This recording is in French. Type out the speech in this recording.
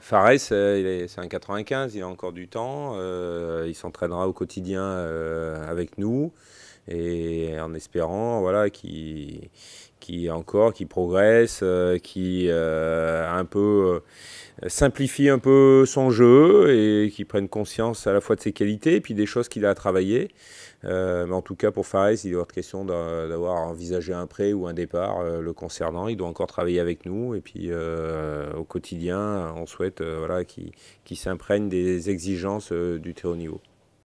Fares, euh, c'est un 95, il a encore du temps. Euh, il s'entraînera au quotidien euh, avec nous et en espérant voilà, qu'il qui encore, qui progresse, qui un peu euh, simplifie un peu son jeu et qu'il prenne conscience à la fois de ses qualités et puis des choses qu'il a à travailler. Euh, mais en tout cas, pour Fares, il doit être question d'avoir envisagé un prêt ou un départ euh, le concernant. Il doit encore travailler avec nous. Et puis, au quotidien, on souhaite voilà, qu'il s'imprègne des exigences du très haut niveau.